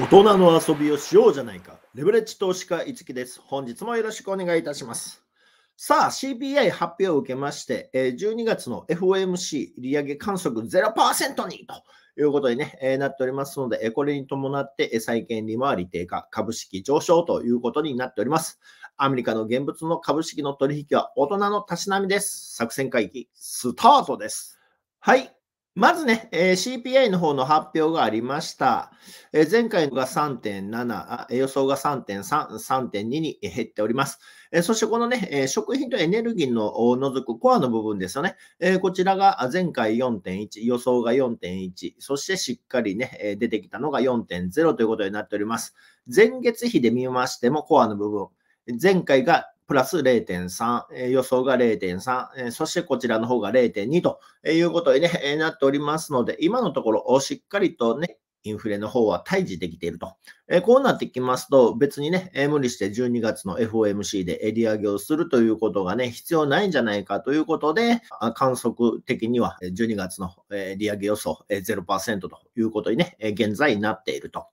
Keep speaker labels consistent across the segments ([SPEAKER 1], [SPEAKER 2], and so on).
[SPEAKER 1] 大人の遊びをしようじゃないか。レベレッジ投資家、いつきです。本日もよろしくお願いいたします。さあ、CPI 発表を受けまして、12月の FOMC 利上げ観測0%にということに、ねえなっておりますので、これに伴って債券利回り低下、株式上昇ということになっております。アメリカの現物の株式の取引は大人のたしなみです。作戦会議、スタートです。はい、まずね、えー、CPI の方の発表がありました。えー、前回が3.7、予想が3.3、3.2に減っております。えー、そしてこのね、え食品とエネルギーの除くコアの部分ですよね。えこちらが前回4.1、予想が4.1、そしてしっかりね、出てきたのが4.0ということになっております。前月比で見ましてもコアの部分、前回がプラス0.3、え予想が0.3、えそしてこちらの方が0.2ということに、ねえなっておりますので、今のところしっかりとね、インフレの方は対峙できていると。えこうなってきますと、別にね、え無理して12月の FOMC で利上げをするということがね、必要ないんじゃないかということで、観測的には12月の、え利上げ予想、え0%ということにね、現在なっていると。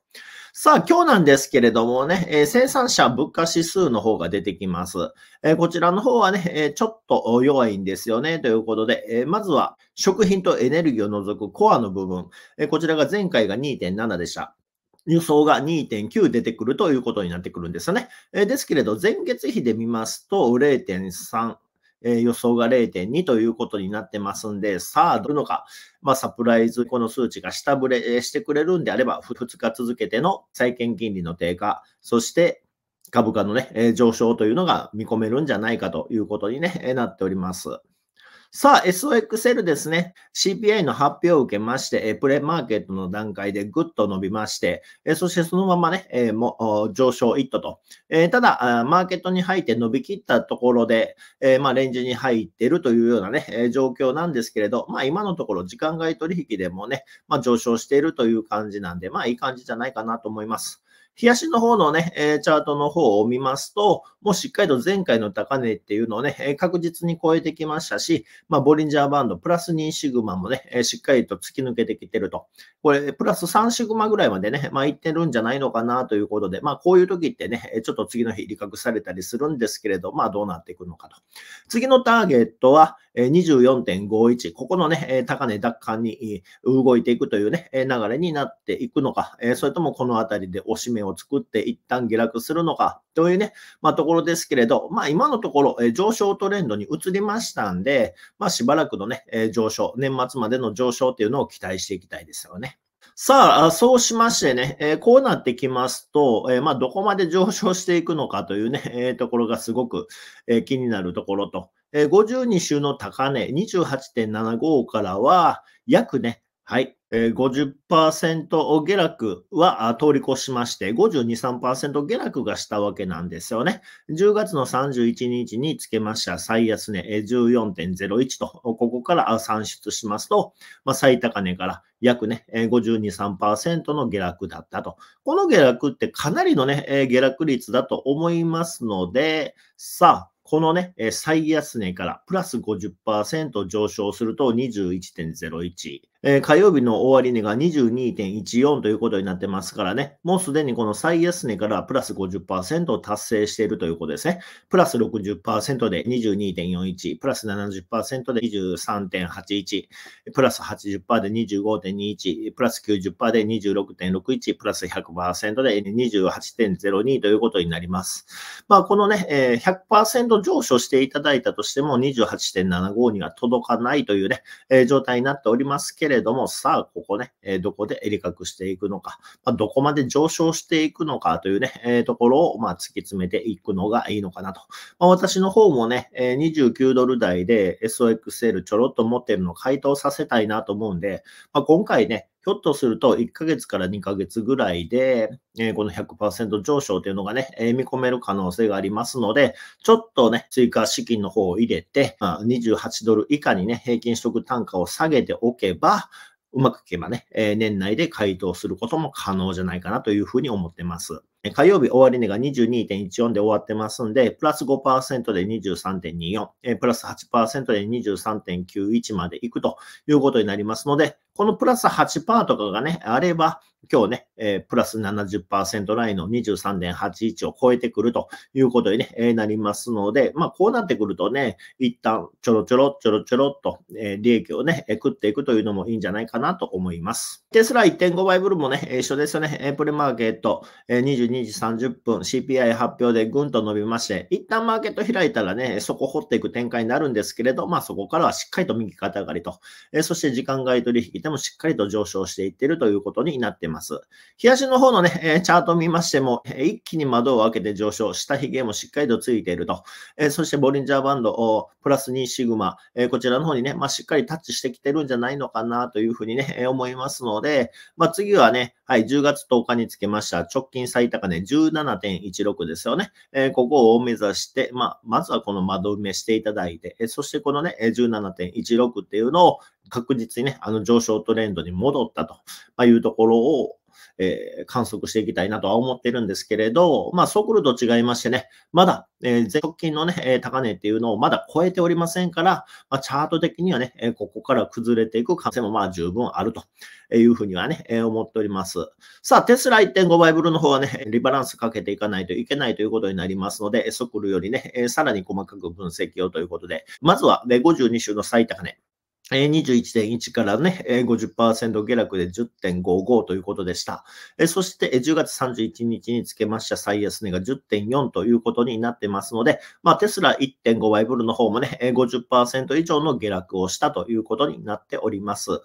[SPEAKER 1] さあ、今日なんですけれどもね、えー、生産者物価指数の方が出てきます。えー、こちらの方はね、えー、ちょっと弱いんですよね、ということで、えまずは食品とエネルギーを除くコアの部分、えこちらが前回が2.7でした。輸送が2.9出てくるということになってくるんですよね。えですけれど、前月比で見ますと0.3、え予想が0.2ということになってますんで、さあ、どうのか、まあ、サプライズ、この数値が下振れしてくれるんであれば、2日続けての債券金利の低下、そして、株価のね、上昇というのが見込めるんじゃないかということに、ね、なっております。さあ、SOXL ですね。CPI の発表を受けまして、プレマーケットの段階でぐっと伸びまして、そしてそのままね、えうも上昇一途と。えただ、マーケットに入って伸びきったところで、えまあ、レンジに入ってるというようなね、状況なんですけれど、まあ、今のところ時間外取引でもね、まあ、上昇しているという感じなんで、まあ、いい感じじゃないかなと思います。冷やしの方のね、えチャートの方を見ますと、もうしっかりと前回の高値っていうのをね、え確実に超えてきましたし、まあ、ボリンジャーバンド、プラス2シグマもね、えしっかりと突き抜けてきてると。これ、プラス3シグマぐらいまでね、まあ、いってるんじゃないのかなということで、まあ、こういう時ってね、ちょっと次の日、利確されたりするんですけれど、まあ、どうなっていくのかと。次のターゲットは、24.51、ここのね、高値奪還に動いていくというね、流れになっていくのか、それともこのあたりで押し目を作って一旦下落するのか、というね、まあ、ところですけれど、まあ、今のところ、上昇トレンドに移りましたんで、まあ、しばらくのね、上昇、年末までの上昇っていうのを期待していきたいですよね。さあ、そうしましてね、えー、こうなってきますと、えー、まあ、どこまで上昇していくのかというね、えー、ところがすごく、え気になるところと、52週の高値28.75からは、約ね、はい、ー、50%下落は通り越しまして、52、3%下落がしたわけなんですよね。10月の31日につけました最安値、14.01と、ここから算出しますと、まあ、最高値から約ね、52、3%の下落だったと。この下落ってかなりのね、下落率だと思いますので、さあ、このね、最安値からプラス50%上昇すると21.01。えー、火曜日の終値が22.14ということになってますからね、もうすでにこの最安値からプラス50%を達成しているということですね。プラス60%で22.41、プラス70%で23.81、プラス80%で25.21、プラス90%で26.61、プラス100%で28.02ということになります。まあ、このね、えー、100%上昇していただいたとしても28.75には届かないというね、えー、状態になっておりますけれどれども、さあ、ここね、えどこで利確していくのか、まどこまで上昇していくのかというね、えところを、ま突き詰めていくのがいいのかなと。ま私の方もね、え29ドル台で SOXL ちょろっと持ってるのを回答させたいなと思うんで、ま今回ね、ひょっとすると1ヶ月から2ヶ月ぐらいで、えこの100%上昇というのがね、え見込める可能性がありますので、ちょっとね、追加資金の方を入れて、まあ、28ドル以下にね、平均取得単価を下げておけば、うまくいけばね、え年内で回答することも可能じゃないかなというふうに思ってます。火曜日終値が22.14で終わってますんで、プラス5%で23.24、プラス8%で23.91までいくということになりますので、このプラス8%とかがね、あれば、今日ね、えー、プラス70%ラインの23.81を超えてくるということに、ねえー、なりますので、まあ、こうなってくるとね、一旦ちょろちょろちょろちょろっと、えー、利益をね、えー、食っていくというのもいいんじゃないかなと思います。テスラ1.5倍ブルもね、一緒ですよね。プレマーケット、えー、22時30分 CPI 発表でぐんと伸びまして、一旦マーケット開いたらね、そこ掘っていく展開になるんですけれど、まあ、そこからはしっかりと右肩上がりと、えー、そして時間外取引てもしっかりと上昇していってるということになってます。日足の方のね、えチャートを見ましても、え一気に窓を開けて上昇、下髭もしっかりとついていると。えそしてボリンジャーバンド、プラス2シグマ、えこちらの方にね、まあ、しっかりタッチしてきてるんじゃないのかなというふうにね、え思いますので、まあ、次はね、はい、10月10日につけました直近最高値、17.16ですよね。えここを目指して、まあ、まずはこの窓埋めしていただいて、えそしてこのね、17.16っていうのを、確実にね、あの上昇トレンドに戻ったというところを、えー、観測していきたいなとは思ってるんですけれど、まあ、ソクルと違いましてね、まだ、えー、直近のね、え高値っていうのをまだ超えておりませんから、まあ、チャート的にはね、えここから崩れていく可能性もまあ十分あるというふうにはね、え思っております。さあ、テスラ1.5倍ブルの方はね、リバランスかけていかないといけないということになりますので、ソクルよりね、えさらに細かく分析をということで、まずは、52週の最高値。21.1からね、50%下落で10.55ということでした。そして10月31日につけました最安値が10.4ということになってますので、まあテスラ1.5倍ブルの方もね、50%以上の下落をしたということになっております。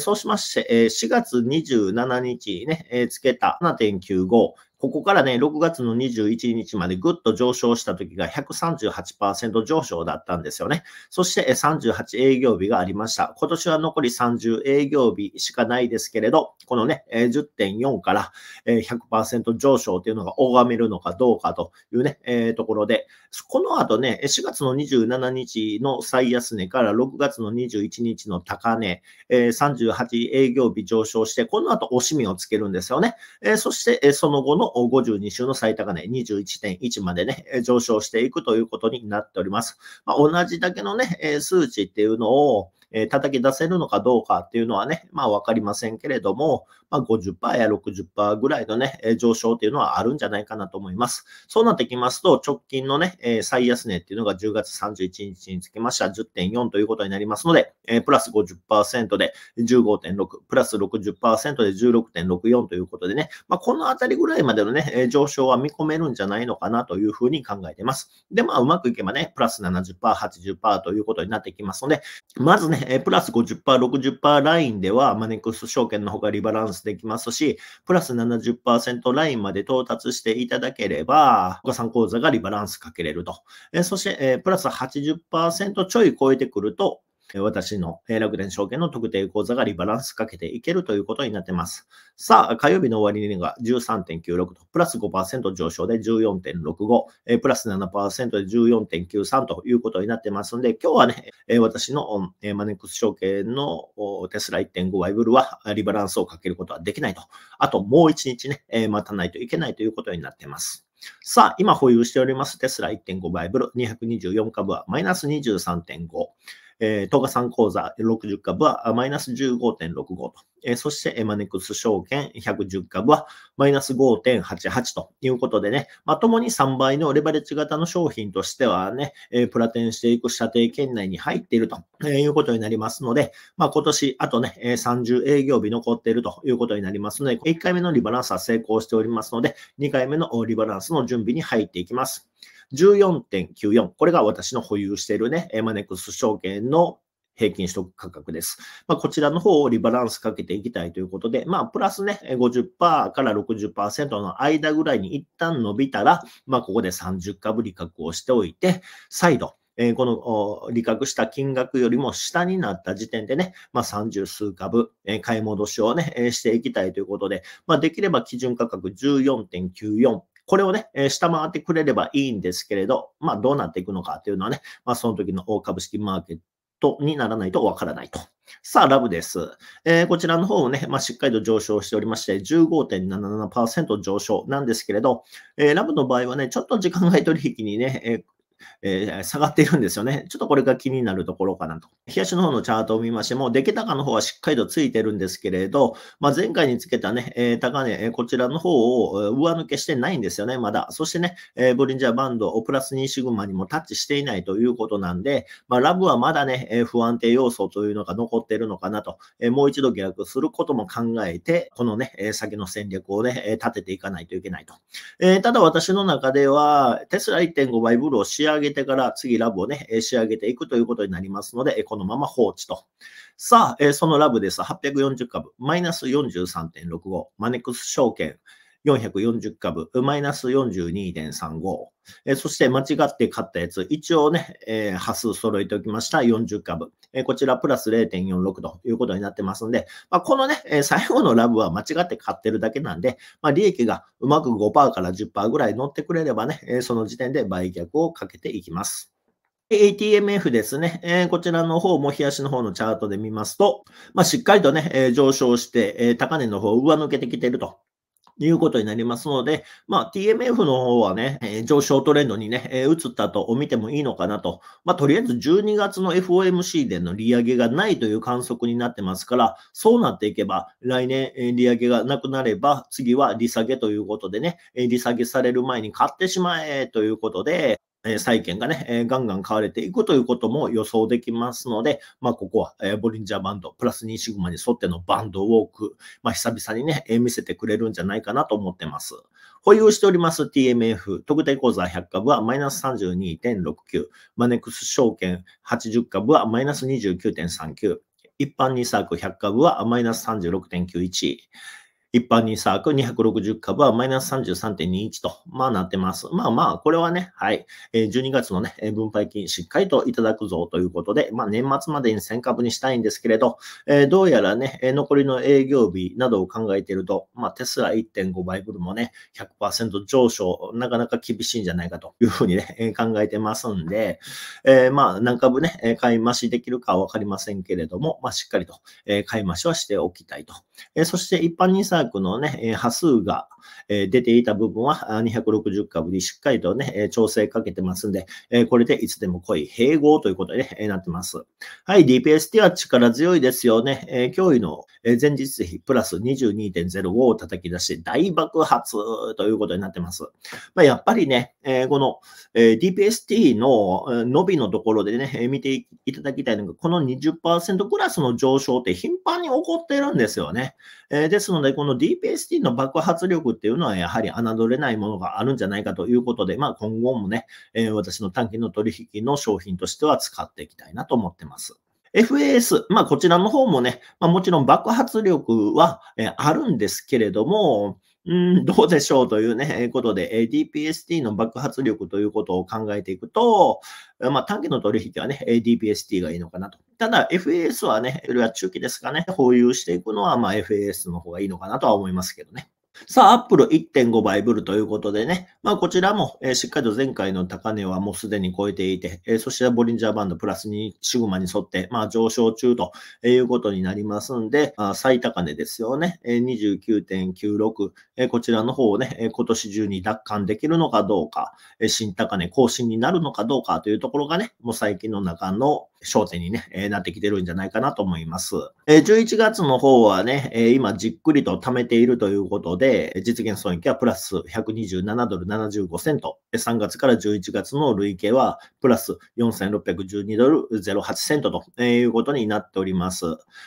[SPEAKER 1] そうしまして、4月27日ね、つけた7.95、ここからね、6月の21日までぐっと上昇した時が138%上昇だったんですよね。そして38営業日がありました。今年は残り30営業日しかないですけれど、このね、10.4から100%上昇というのが拝めるのかどうかというね、えー、ところで、この後ね、4月の27日の最安値から6月の21日の高値、え38営業日上昇して、この後惜しみをつけるんですよね。えそして、その後のの52週の最高値21.1までね、上昇していくということになっております。まあ、同じだけのね、数値っていうのを、え叩き出せるのかどうかっていうのはね、まあ分かりませんけれども、まあ、50%や60%ぐらいのね、上昇っていうのはあるんじゃないかなと思います。そうなってきますと、直近のね、最安値っていうのが10月31日につきました10.4ということになりますので、プラス50%で15.6、プラス60%で16.64ということでね、まあ、このあたりぐらいまでのね、上昇は見込めるんじゃないのかなというふうに考えてます。で、まあ、うまくいけばね、プラス70%、80%ということになってきますので、まずね、プラス50%、60%ラインでは、マネネクスト証券のほかリバランススできますし、プラス70%ラインまで到達していただければ、お子さん座がリバランスかけれると。えそして、えプラス80%ちょい超えてくると、私の楽天証券の特定口座がリバランスかけていけるということになってます。さあ、火曜日の終値が13.96と、プラス5%上昇で14.65、プラス7%で14.93ということになってますので、今日はね、私のマネックス証券のテスラ1.5倍ブルはリバランスをかけることはできないと。あともう1日ね、待たないといけないということになってます。さあ、今保有しておりますテスラ1.5倍ブル224株はマイナス23.5。え東賀産口座60株はマイナス15.65と、そしてエマネックス証券110株はマイナス5.88ということでね、まともに3倍のレバレッジ型の商品としてはね、プラテンしていく射程圏内に入っているということになりますので、まあ、今年あとね、30営業日残っているということになりますので、1回目のリバランスは成功しておりますので、2回目のリバランスの準備に入っていきます。14.94。これが私の保有しているね、マネックス証券の平均取得価格です。まあ、こちらの方をリバランスかけていきたいということで、まあ、プラスね、50%から60%の間ぐらいに一旦伸びたら、まあ、ここで30株利確をしておいて、再度、えー、この利確した金額よりも下になった時点でね、まあ、30数株、えー、買い戻しをね、えしていきたいということで、まあ、できれば基準価格14.94これをね、え下回ってくれればいいんですけれど、まあ、どうなっていくのかというのはね、まあ、その時の大株式マーケットにならないとわからないと。さあ、ラブです。えー、こちらの方もね、まあ、しっかりと上昇しておりまして、15.77%上昇なんですけれど、えー、ラブの場合はね、ちょっと時間外取引にね、えーえー、下がっているんですよね。ちょっとこれが気になるところかなと。冷やしの方のチャートを見ましても、出来高の方はしっかりとついてるんですけれど、まあ、前回につけたね、えー、高値、こちらの方を上抜けしてないんですよね、まだ。そしてね、えー、ボリンジャーバンドをプラス2シグマにもタッチしていないということなんで、まあ、ラブはまだね、え不安定要素というのが残っているのかなと、えもう一度下落することも考えて、このね、え先の戦略をね、立てていかないといけないと。えただ私の中では、テスラ1.5倍ブルを仕上げてから次ラブをね、仕上げていくということになりますので、このまま放置と。さあ、そのラブです。840株、マイナス43.65、マネックス証券、440株、マイナス42.35。えそして間違って買ったやつ、一応ね、えー、波数揃えておきました40株、えこちらプラス0.46ということになってますんで、まあ、このね、え最後のラブは間違って買ってるだけなんで、まあ、利益がうまく5%から10%ぐらい乗ってくれればね、えその時点で売却をかけていきます。ATMF ですね、えー、こちらの方も冷やしの方のチャートで見ますと、まあ、しっかりとね、えー、上昇して、えー、高値の方を上抜けてきているということになりますので、まあ、TMF の方はね、え上昇トレンドにね、え移ったと見てもいいのかなと。まあ、とりあえず12月の FOMC での利上げがないという観測になってますから、そうなっていけば、来年、え利上げがなくなれば、次は利下げということでね、え利下げされる前に買ってしまえということで、債券がね、ガンガン買われていくということも予想できますので、まあ、ここは、ボリンジャーバンド、プラス2シグマに沿ってのバンドウォーク、まあ、久々にね、見せてくれるんじゃないかなと思ってます。保有しております TMF、特定口座100株はマイナス32.69、マネックス証券80株はマイナス29.39、一般2サーク100株はマイナス36.91、一般にサーク260株はマイナス33.21と、まあなってます。まあまあ、これはね、はい、12月のね、分配金しっかりといただくぞということで、まあ年末までに1000株にしたいんですけれど、どうやらね、残りの営業日などを考えていると、まあテスラ1.5倍分もね、100%上昇、なかなか厳しいんじゃないかというふうにね、考えてますんで、まあ何株ね、買い増しできるかはわかりませんけれども、まあしっかりと買い増しはしておきたいと。そして一般にさ価クのね、波数が出ていた部分は260株にしっかりとね、調整かけてますんで、これでいつでも濃い、併合ということで、ね、なってます。はい、DPST は力強いですよね。脅威の前日比プラス22.05を叩き出して大爆発ということになってます。まあ、やっぱりね、この DPST の伸びのところでね、見ていただきたいのが、この20%クラスの上昇って頻繁に起こってるんですよね。ですので、このの DPST の爆発力っていうのは、やはり侮れないものがあるんじゃないかということで、まあ、今後もね、えー、私の短期の取引の商品としては使っていきたいなと思ってます。FAS、まあ、こちらの方もね、まあ、もちろん爆発力は、えあるんですけれども、うん、どうでしょうというね、ことで、DPST の爆発力ということを考えていくと、まあ、短期の取引はね、DPST がいいのかなと。ただ、FAS はね、は中期ですかね、保有していくのは、まあ、FAS の方がいいのかなとは思いますけどね。さあ、アップル1.5倍ブルということでね、まあ、こちらも、えー、しっかりと前回の高値はもうすでに超えていて、えー、そしてボリンジャーバンドプラスにシグマに沿って、まあ、上昇中ということになりますんで、あ、最高値ですよね、えー、29.96、えー、こちらの方をね、えー、今年中に奪還できるのかどうか、えー、新高値更新になるのかどうかというところがね、もう最近の中の焦点に、ねえなってきてるんじゃないかなと思います。え11月の方はね、え今じっくりと貯めているということで、実現損益はプラス127ドル75セント、3月から11月の累計はプラス4612ドル08セントということになっております。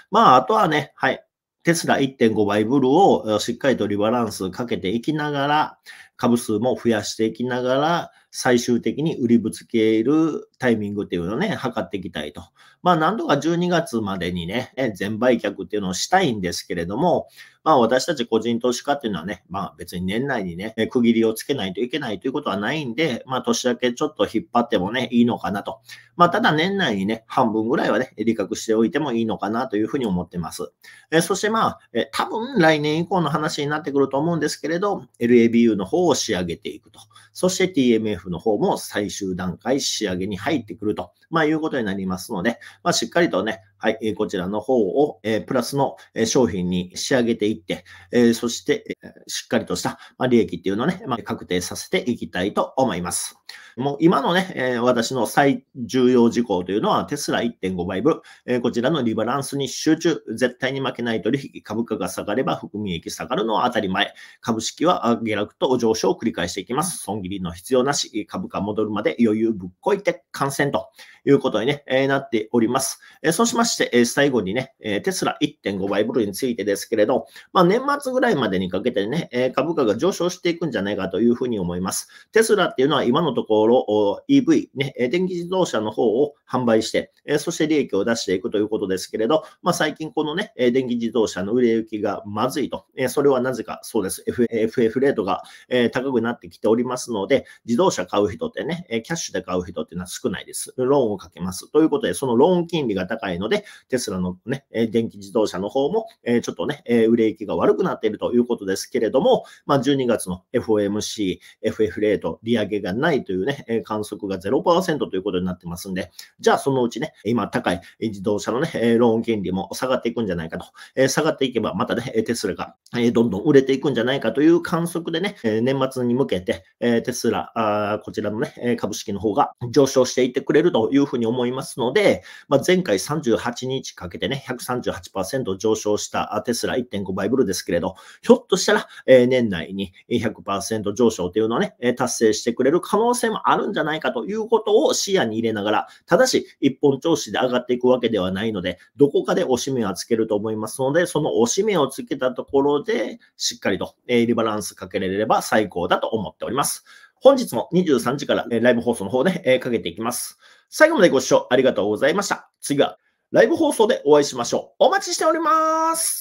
[SPEAKER 1] まあ、あとはね、はい、テスラ1.5倍ブルをしっかりとリバランスかけていきながら、株数も増やしていきながら、最終的に売りぶつけるタイミングっていうのをね、測っていきたいと。まあ、なんとか12月までにね、全売却っていうのをしたいんですけれども、まあ、私たち個人投資家っていうのはね、まあ、別に年内にね、区切りをつけないといけないということはないんで、まあ、年明けちょっと引っ張ってもね、いいのかなと。まあ、ただ年内にね、半分ぐらいはね、利確しておいてもいいのかなというふうに思ってます。えそしてまあ、え多分来年以降の話になってくると思うんですけれど、LABU の方を仕上げていくと。そして TMF の方も最終段階仕上げに入入ってくるとまあ、いうことになりますので、まあ、しっかりとね、はい、こちらの方を、えー、プラスの商品に仕上げていって、えー、そして、えー、しっかりとした、まあ、利益っていうのをね、まあ、確定させていきたいと思います。もう今のね、えー、私の最重要事項というのは、テスラ1.5倍分、えー、こちらのリバランスに集中、絶対に負けない取引、株価が下がれば含み益下がるのは当たり前、株式は下落と上昇を繰り返していきます。損切りの必要なし、株価戻るまで余裕ぶっこいて感染ということに、ねえなっております。えそうしまして、え最後にね、えテスラ1.5倍ブルについてですけれど、まあ、年末ぐらいまでにかけてね、え株価が上昇していくんじゃないかというふうに思います。テスラっていうのは今のところ EV、ね、電気自動車の方を販売して、えそして利益を出していくということですけれど、まあ、最近このね、電気自動車の売れ行きがまずいと、えそれはなぜかそうです。FF レートが、え高くなってきておりますので、自動車買う人ってね、キャッシュで買う人っていうのは少ないです。ローンをかけます。ということで、そのローン金利が高いので、テスラのね、電気自動車の方も、えちょっとね、え売れ行きが悪くなっているということですけれども、まあ、12月の FOMC、FF レート、利上げがないというね、観測が0%ということになってますんで、じゃあそのうちね、今高い自動車のね、ローン金利も下がっていくんじゃないかと、え下がっていけばまたね、テスラがどんどん売れていくんじゃないかという観測でね、年末に向けて、テスラ、こちらのね、株式の方が上昇していってくれるといういうふうに思いますので、まあ、前回38日かけてね、138%上昇したテスラ1.5倍ブルですけれど、ひょっとしたら、え年内に100%上昇というのをね、達成してくれる可能性もあるんじゃないかということを視野に入れながら、ただし、一本調子で上がっていくわけではないので、どこかで押し目はつけると思いますので、その押し目をつけたところで、しっかりとリバランスかけられれば最高だと思っております。本日も23時からライブ放送の方でかけていきます。最後までご視聴ありがとうございました。次はライブ放送でお会いしましょう。お待ちしております。